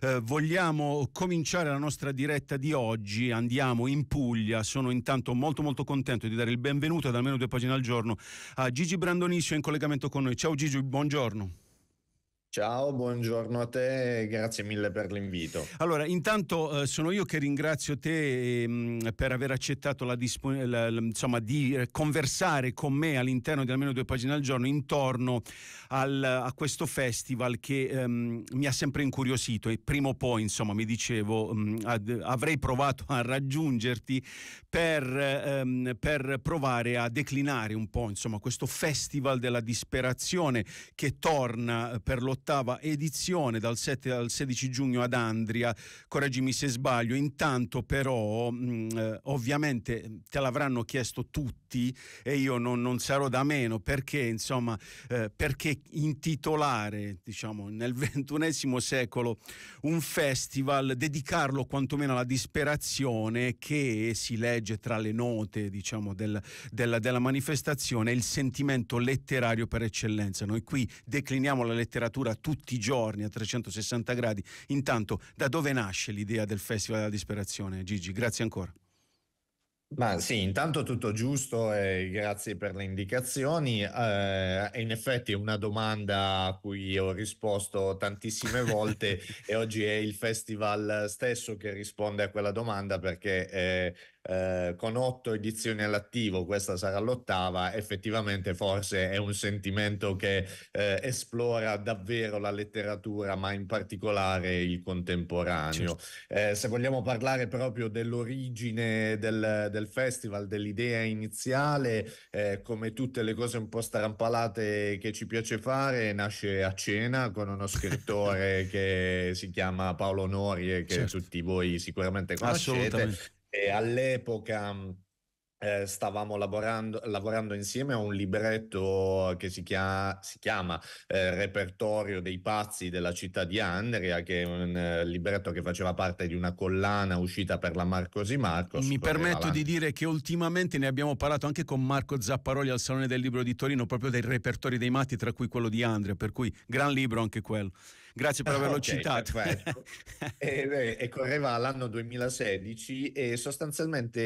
Eh, vogliamo cominciare la nostra diretta di oggi, andiamo in Puglia, sono intanto molto molto contento di dare il benvenuto ad almeno due pagine al giorno a Gigi Brandonisio in collegamento con noi. Ciao Gigi, buongiorno. Ciao, buongiorno a te, grazie mille per l'invito. Allora, intanto eh, sono io che ringrazio te eh, per aver accettato la dispon- la, la, insomma, di conversare con me all'interno di almeno due pagine al giorno intorno al, a questo festival che ehm, mi ha sempre incuriosito e prima o poi, insomma, mi dicevo, mh, mm, ad, avrei provato a raggiungerti per, ehm, per, provare a declinare un po' insomma, questo festival della disperazione che torna eh, per lo ottava edizione dal 7 al 16 giugno ad Andria. Correggimi se sbaglio, intanto però mh, mm, eh, ovviamente mm, te l'avranno chiesto tutti e io non, non sarò da meno perché insomma eh, perché intitolare diciamo nel ventunesimo secolo un festival, dedicarlo quantomeno alla disperazione che si legge tra le note diciamo del, della, della manifestazione, il sentimento letterario per eccellenza. Noi qui decliniamo la letteratura cultura tutti i giorni a 360 gradi. Intanto, da dove nasce l'idea del Festival della Disperazione, Gigi? Grazie ancora. Ma sì, intanto tutto giusto e grazie per le indicazioni. Eh, in effetti è una domanda a cui ho risposto tantissime volte e oggi è il festival stesso che risponde a quella domanda perché eh, eh, con otto edizioni all'attivo, questa sarà l'ottava, effettivamente forse è un sentimento che eh, esplora davvero la letteratura, ma in particolare il contemporaneo. Certo. Eh, se vogliamo parlare proprio dell'origine del, del festival, dell'idea iniziale, eh, come tutte le cose un po' strampalate che ci piace fare, nasce a cena con uno scrittore che si chiama Paolo Norie, che certo. tutti voi sicuramente conoscete e all'epoca mm, eh, stavamo lavorando, lavorando, insieme a un libretto che si chiama, si chiama eh, Repertorio dei pazzi della città di Andria, che è un eh, libretto che faceva parte di una collana uscita per la Marcosi Marcos. Mi permetto di dire che ultimamente ne abbiamo parlato anche con Marco Zapparoli al Salone del Libro di Torino, proprio dei repertori dei matti, tra cui quello di Andria, per cui gran libro anche quello. Grazie per ah, averlo okay, citato. e, e, correva l'anno 2016 e sostanzialmente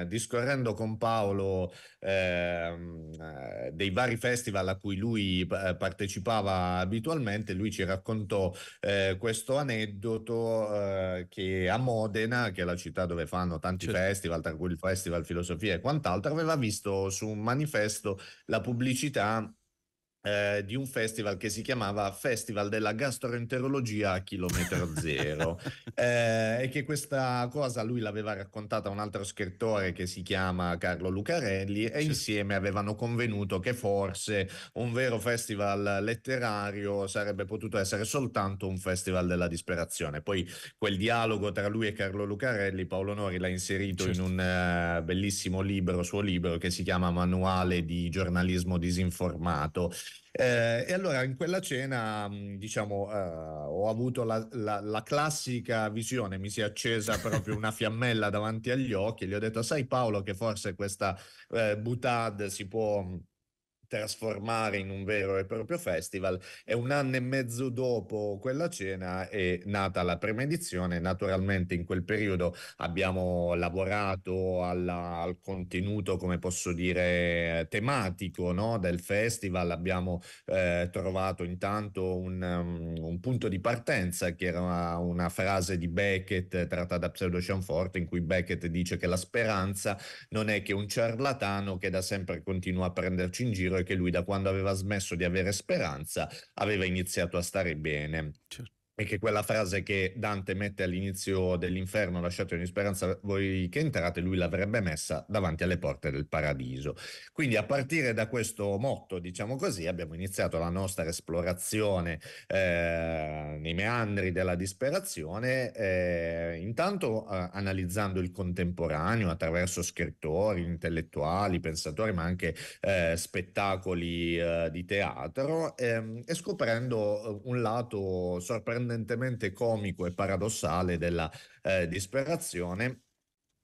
eh, discorrendo con Paolo ehm, eh, dei vari festival a cui lui eh, partecipava abitualmente, lui ci raccontò eh, questo aneddoto eh, che a Modena, che è la città dove fanno tanti certo. festival, tra cui il Festival Filosofia e quant'altro, aveva visto su un manifesto la pubblicità eh, di un festival che si chiamava Festival della gastroenterologia a chilometro zero eh, e che questa cosa lui l'aveva raccontata un altro scrittore che si chiama Carlo Lucarelli e sì. insieme avevano convenuto che forse un vero festival letterario sarebbe potuto essere soltanto un festival della disperazione poi quel dialogo tra lui e Carlo Lucarelli Paolo Nori l'ha inserito certo. in un uh, bellissimo libro suo libro che si chiama Manuale di giornalismo disinformato eh, e allora in quella cena, mm, diciamo, eh, ho avuto la, la, la, classica visione, mi si è accesa proprio una fiammella davanti agli occhi, gli ho detto, sai Paolo che forse questa eh, butade si può mm, trasformare in un vero e proprio festival e un anno e mezzo dopo quella cena è nata la prima edizione. Naturalmente in quel periodo abbiamo lavorato alla, al contenuto, come posso dire, tematico no? del festival, abbiamo eh, trovato intanto un, mm, un, punto di partenza che era una, una frase di Beckett tratta da Pseudo Chanfort in cui Beckett dice che la speranza non è che un ciarlatano che da sempre continua a prenderci in giro che lui da quando aveva smesso di avere speranza aveva iniziato a stare bene. Certo e che quella frase che Dante mette all'inizio dell'inferno, lasciate ogni speranza voi che entrate, lui l'avrebbe messa davanti alle porte del paradiso. Quindi a partire da questo motto, diciamo così, abbiamo iniziato la nostra esplorazione eh, nei meandri della disperazione, eh, intanto eh, analizzando il contemporaneo attraverso scrittori, intellettuali, pensatori, ma anche eh, spettacoli eh, di teatro ehm, e scoprendo eh, un lato sorprendente sorprendentemente comico e paradossale della eh, disperazione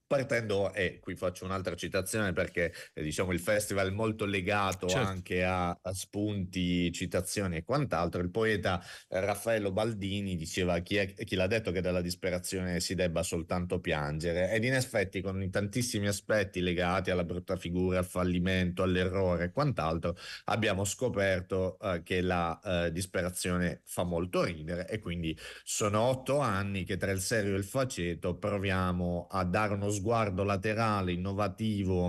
partendo, e qui faccio un'altra citazione perché eh, diciamo il festival è molto legato certo. anche a, a, spunti, citazioni e quant'altro, il poeta Raffaello Baldini diceva chi, è, chi, l'ha detto che dalla disperazione si debba soltanto piangere ed in effetti con i tantissimi aspetti legati alla brutta figura, al fallimento, all'errore e quant'altro abbiamo scoperto eh, che la eh, disperazione fa molto ridere e quindi sono otto anni che tra il serio e il faceto proviamo a dare uno sguardo laterale innovativo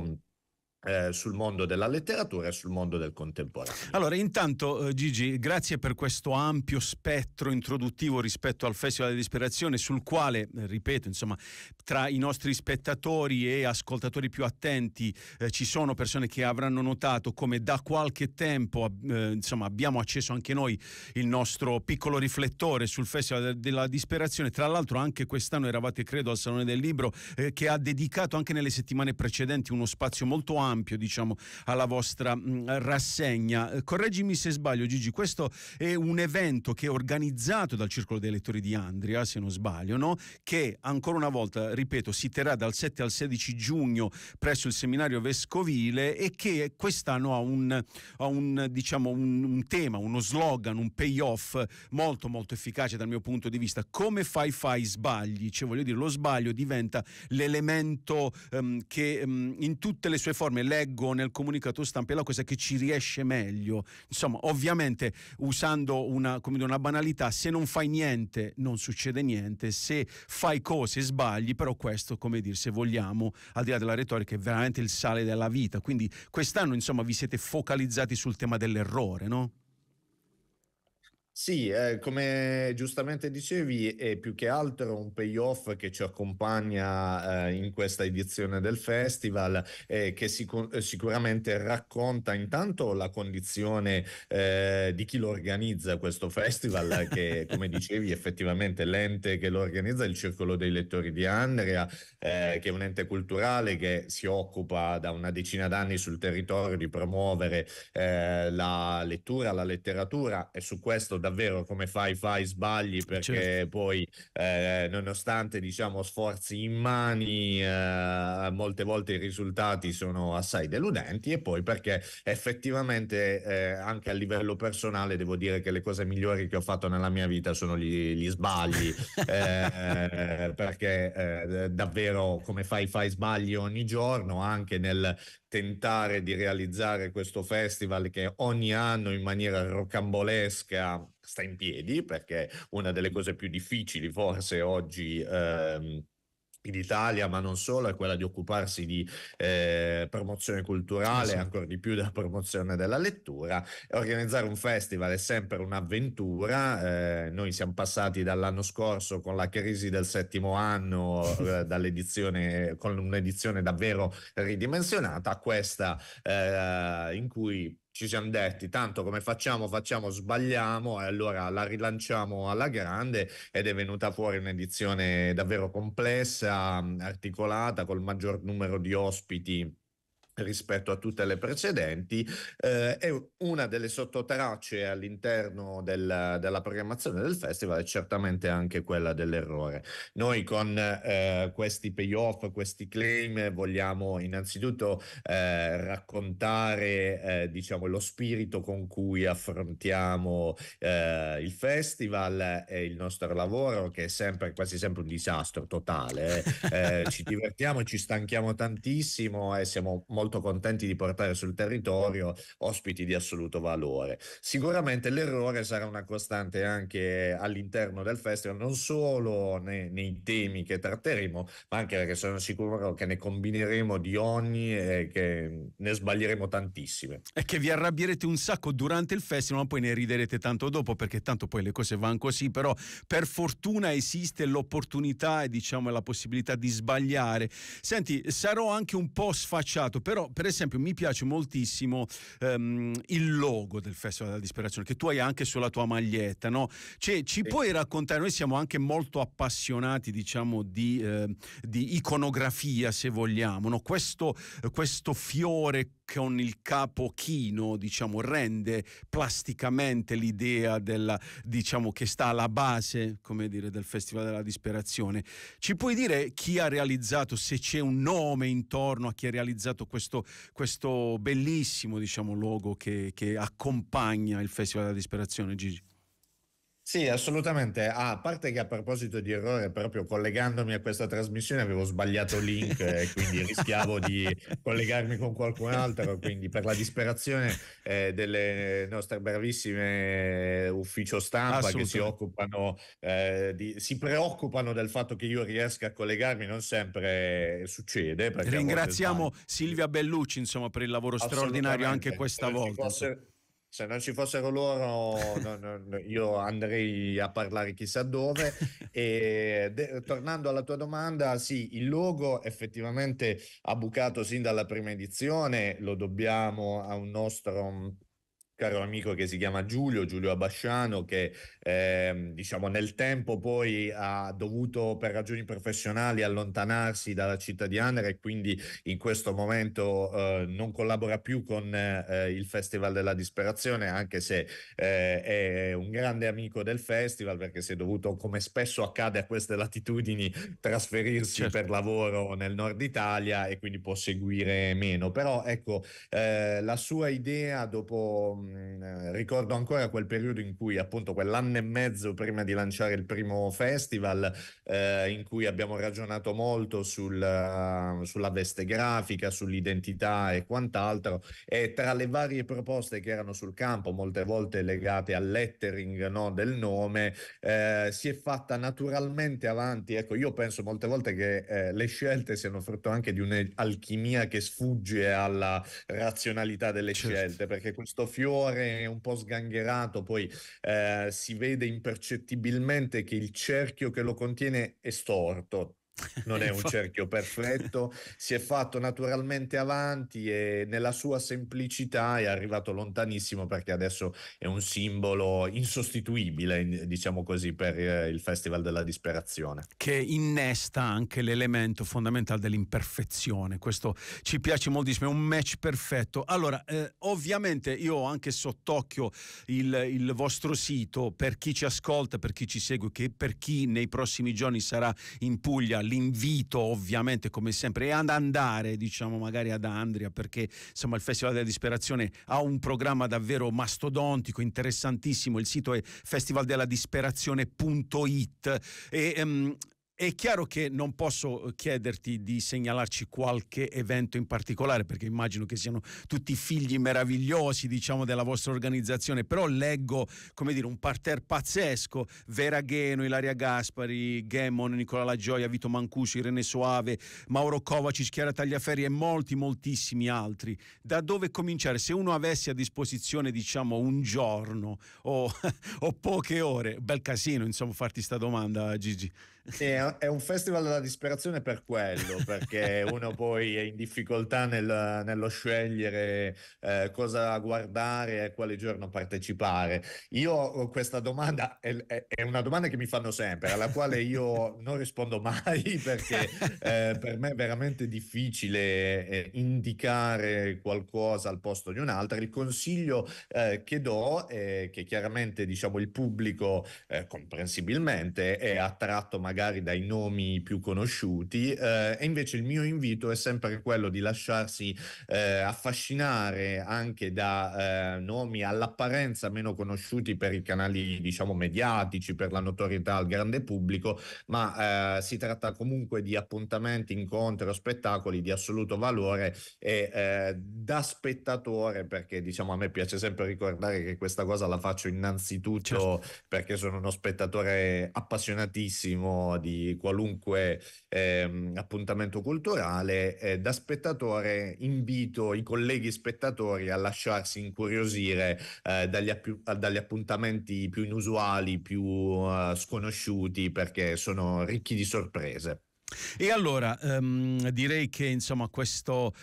eh, sul mondo della letteratura e sul mondo del contemporaneo. Allora, intanto eh, Gigi, grazie per questo ampio spettro introduttivo rispetto al Festival dell'Ispirazione sul quale, eh, ripeto, insomma, tra i nostri spettatori e ascoltatori più attenti ci sono persone che avranno notato come da qualche tempo insomma, abbiamo acceso anche noi il nostro piccolo riflettore sul Festival della Disperazione. Tra l'altro anche quest'anno eravate, credo, al Salone del Libro che ha dedicato anche nelle settimane precedenti uno spazio molto ampio ampio diciamo, alla vostra mm, rassegna. Eh, correggimi se sbaglio Gigi, questo è un evento che è organizzato dal Circolo dei Lettori di Andria, se non sbaglio, no? che ancora una volta, ripeto, si terrà dal 7 al 16 giugno presso il seminario vescovile e che quest'anno ha un, ha un, diciamo, un, un tema, uno slogan, un payoff molto molto efficace dal mio punto di vista. Come fai fai sbagli? Cioè voglio dire, lo sbaglio diventa l'elemento um, che um, in tutte le sue forme allarme, leggo nel comunicato stampa, è la cosa che ci riesce meglio. Insomma, ovviamente usando una, dire, una banalità, se non fai niente non succede niente, se fai cose sbagli, però questo, come dire, se vogliamo, al di là della retorica, è veramente il sale della vita. Quindi quest'anno, insomma, vi siete focalizzati sul tema dell'errore, no? Sì, eh, come giustamente dicevi, è più che altro un payoff che ci accompagna eh, in questa edizione del festival, eh, che sicur- eh, sicuramente racconta intanto la condizione eh, di chi lo organizza questo festival, che come dicevi effettivamente l'ente che lo organizza è il Circolo dei Lettori di Andrea, eh, che è un ente culturale che si occupa da una decina d'anni sul territorio di promuovere la lettura, la letteratura e su questo da davvero come fai, fai, sbagli perché certo. poi eh, nonostante diciamo sforzi in mani eh, molte volte i risultati sono assai deludenti e poi perché effettivamente eh, anche a livello personale devo dire che le cose migliori che ho fatto nella mia vita sono gli, gli sbagli eh, perché eh, davvero come fai, fai sbagli ogni giorno anche nel tentare di realizzare questo festival che ogni anno in maniera rocambolesca sta in piedi perché una delle cose più difficili forse oggi ehm, in Italia, ma non solo, è quella di occuparsi di eh, promozione eh, culturale, esatto. ancora di più della promozione della lettura. Organizzare un festival è sempre un'avventura. Eh, noi siamo passati dall'anno scorso con la crisi del settimo anno, eh, dall'edizione, con un'edizione davvero ridimensionata, a questa eh, in cui ci siamo detti, tanto come facciamo, facciamo, sbagliamo, e allora la rilanciamo alla grande ed è venuta fuori un'edizione davvero complessa, articolata, col maggior numero di ospiti rispetto a tutte le precedenti, eh, è una delle sottotracce all'interno del, della programmazione del festival è certamente anche quella dell'errore. Noi con eh, questi payoff, questi claim vogliamo innanzitutto eh, raccontare eh, diciamo, lo spirito con cui affrontiamo eh, il festival e il nostro lavoro che è sempre, quasi sempre un disastro totale. Eh. ci divertiamo, ci stanchiamo tantissimo e siamo molto contenti di portare sul territorio ospiti di assoluto valore. Sicuramente l'errore sarà una costante anche all'interno del festival, non solo nei, nei temi che tratteremo, ma anche perché sono sicuro che ne combineremo di ogni e che ne sbaglieremo tantissime. E che vi arrabbierete un sacco durante il festival, ma poi ne riderete tanto dopo perché tanto poi le cose vanno così, però per fortuna esiste l'opportunità e diciamo la possibilità di sbagliare. Senti, sarò anche un po' sfacciato, però però per esempio mi piace moltissimo ehm, il logo del Festival della Disperazione che tu hai anche sulla tua maglietta, no? Cioè, ci sì. puoi raccontare, noi siamo anche molto appassionati diciamo di, eh, di iconografia se vogliamo, no? questo, questo fiore con il capo chino diciamo, rende plasticamente l'idea della, diciamo, che sta alla base dire, del Festival della Disperazione. Ci puoi dire chi ha realizzato, se c'è un nome intorno a chi ha realizzato questo, questo bellissimo diciamo, logo che, che accompagna il Festival della Disperazione, Gigi? Sì, assolutamente. Ah, a parte che a proposito di errore, proprio collegandomi a questa trasmissione avevo sbagliato link e quindi rischiavo di collegarmi con qualcun altro, quindi per la disperazione eh, delle nostre bravissime eh, ufficio stampa che si occupano, eh, di, si preoccupano del fatto che io riesca a collegarmi, non sempre eh, succede. Ringraziamo Silvia Bellucci insomma, per il lavoro straordinario anche questa volta. Fosse se non ci fossero loro no, no, no, io andrei a parlare chissà dove e de- tornando alla tua domanda sì il logo effettivamente ha bucato sin dalla prima edizione lo dobbiamo a un nostro caro amico che si chiama Giulio, Giulio Abasciano, che eh, diciamo nel tempo poi ha dovuto per ragioni professionali allontanarsi dalla città di cittadinanza e quindi in questo momento eh, non collabora più con eh, il Festival della Disperazione, anche se eh, è un grande amico del festival perché si è dovuto, come spesso accade a queste latitudini, trasferirsi certo. per lavoro nel nord Italia e quindi può seguire meno. Però ecco, eh, la sua idea dopo Ehm, ricordo ancora quel periodo in cui appunto quell'anno e mezzo prima di lanciare il primo festival eh, in cui abbiamo ragionato molto sul, eh, sulla veste grafica, sull'identità e quant'altro e tra le varie proposte che erano sul campo, molte volte legate al lettering no, del nome, eh, si è fatta naturalmente avanti. Ecco, io penso molte volte che eh, le scelte siano frutto anche di un'alchimia che sfugge alla razionalità delle certo. scelte perché questo fiore colore un po' sgangherato, poi eh, si vede impercettibilmente che il cerchio che lo contiene è storto non è un cerchio perfetto, si è fatto naturalmente avanti e nella sua semplicità è arrivato lontanissimo perché adesso è un simbolo insostituibile, diciamo così, per eh, il Festival della Disperazione. Che innesta anche l'elemento fondamentale dell'imperfezione, questo ci piace moltissimo, è un match perfetto. Allora, eh, ovviamente io ho anche sott'occhio il, il vostro sito per chi ci ascolta, per chi ci segue, che per chi nei prossimi giorni sarà in Puglia l'invito ovviamente come sempre è ad andare diciamo magari ad Andria perché insomma il Festival della Disperazione ha un programma davvero mastodontico, interessantissimo, il sito è festivaldeladisperazione.it e um, è chiaro che non posso chiederti di segnalarci qualche evento in particolare, perché immagino che siano tutti figli meravigliosi, diciamo, della vostra organizzazione, però leggo, come dire, un parterre pazzesco, Vera Gheno, Ilaria Gaspari, Gemmon, Nicola La Gioia, Vito Mancuso, Irene Soave, Mauro Kovacic, Chiara Tagliaferri e molti, moltissimi altri. Da dove cominciare? Se uno avesse a disposizione, diciamo, un giorno o, o poche ore, bel casino, insomma, farti sta domanda, Gigi. Sì, è un festival della disperazione per quello, perché uno poi è in difficoltà nel, nello scegliere eh, cosa guardare e quale giorno partecipare. Io questa domanda è, è, una domanda che mi fanno sempre, alla quale io non rispondo mai perché eh, per me è veramente difficile eh, indicare qualcosa al posto di un'altra. Il consiglio eh, che do è che chiaramente diciamo, il pubblico eh, comprensibilmente è attratto magari magari dai nomi più conosciuti eh, e invece il mio invito è sempre quello di lasciarsi eh, affascinare anche da eh, nomi all'apparenza meno conosciuti per i canali diciamo mediatici, per la notorietà al grande pubblico, ma eh, si tratta comunque di appuntamenti, incontri o spettacoli di assoluto valore e eh, da spettatore perché diciamo a me piace sempre ricordare che questa cosa la faccio innanzitutto certo. perché sono uno spettatore appassionatissimo di qualunque eh, appuntamento culturale, eh, da spettatore invito i colleghi spettatori a lasciarsi incuriosire eh, dagli, app- dagli, appuntamenti più inusuali, più eh, sconosciuti, perché sono ricchi di sorprese. E allora um, direi che insomma questo,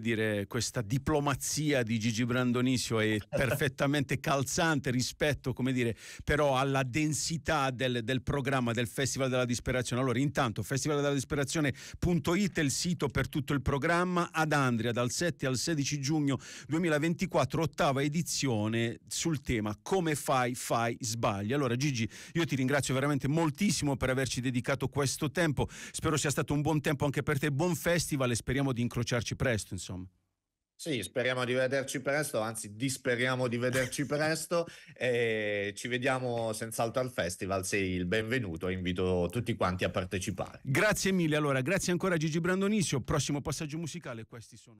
dire, questa diplomazia di Gigi Brandonisio è perfettamente calzante rispetto dire, però alla densità del, del, programma del Festival della Disperazione. Allora intanto festivaldelladisperazione.it è il sito per tutto il programma ad Andria dal 7 al 16 giugno 2024, ottava edizione sul tema come fai, fai, sbagli. Allora Gigi io ti ringrazio veramente moltissimo per averci dedicato questo tempo. Spero spero sia stato un buon tempo anche per te, buon festival e speriamo di incrociarci presto, insomma. Sì, speriamo di vederci presto, anzi disperiamo di vederci presto e ci vediamo senz'altro al festival, sei il benvenuto e invito tutti quanti a partecipare. Grazie mille, allora grazie ancora Gigi Brandonizio, prossimo passaggio musicale, questi sono...